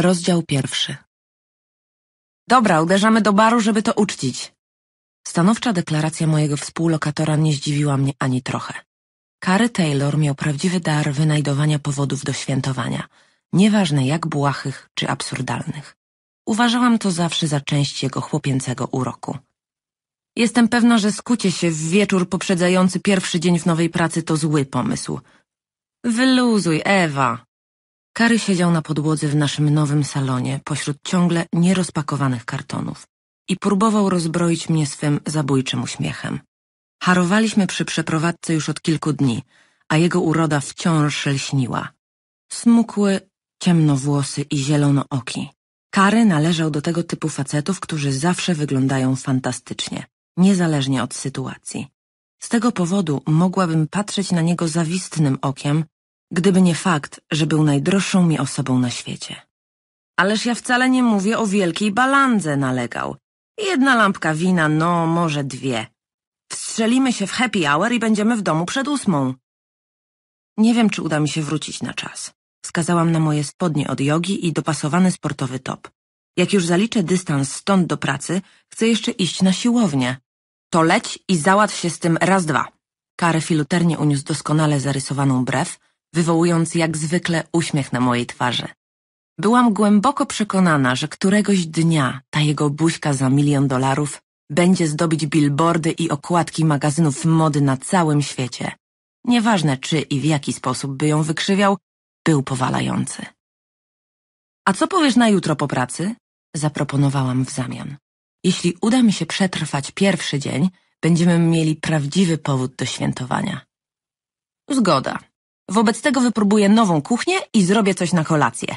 Rozdział pierwszy. Dobra, uderzamy do baru, żeby to uczcić. Stanowcza deklaracja mojego współlokatora nie zdziwiła mnie ani trochę. Kary Taylor miał prawdziwy dar wynajdowania powodów do świętowania, nieważne jak błahych czy absurdalnych. Uważałam to zawsze za część jego chłopięcego uroku. Jestem pewna, że skucie się w wieczór poprzedzający pierwszy dzień w nowej pracy to zły pomysł. Wyluzuj, Ewa, Kary siedział na podłodze w naszym nowym salonie pośród ciągle nierozpakowanych kartonów i próbował rozbroić mnie swym zabójczym uśmiechem. Harowaliśmy przy przeprowadzce już od kilku dni, a jego uroda wciąż lśniła. Smukły, ciemnowłosy i zielonooki. Kary należał do tego typu facetów, którzy zawsze wyglądają fantastycznie, niezależnie od sytuacji. Z tego powodu mogłabym patrzeć na niego zawistnym okiem gdyby nie fakt, że był najdroższą mi osobą na świecie. Ależ ja wcale nie mówię o wielkiej balandze, nalegał. Jedna lampka wina, no może dwie. Wstrzelimy się w happy hour i będziemy w domu przed ósmą. Nie wiem, czy uda mi się wrócić na czas. Wskazałam na moje spodnie od jogi i dopasowany sportowy top. Jak już zaliczę dystans stąd do pracy, chcę jeszcze iść na siłownię. To leć i załatw się z tym raz dwa. Kary filuternie uniósł doskonale zarysowaną brew, wywołując jak zwykle uśmiech na mojej twarzy. Byłam głęboko przekonana, że któregoś dnia ta jego buźka za milion dolarów będzie zdobić billboardy i okładki magazynów mody na całym świecie. Nieważne czy i w jaki sposób by ją wykrzywiał, był powalający. A co powiesz na jutro po pracy? Zaproponowałam w zamian. Jeśli uda mi się przetrwać pierwszy dzień, będziemy mieli prawdziwy powód do świętowania. Zgoda, Wobec tego wypróbuję nową kuchnię i zrobię coś na kolację.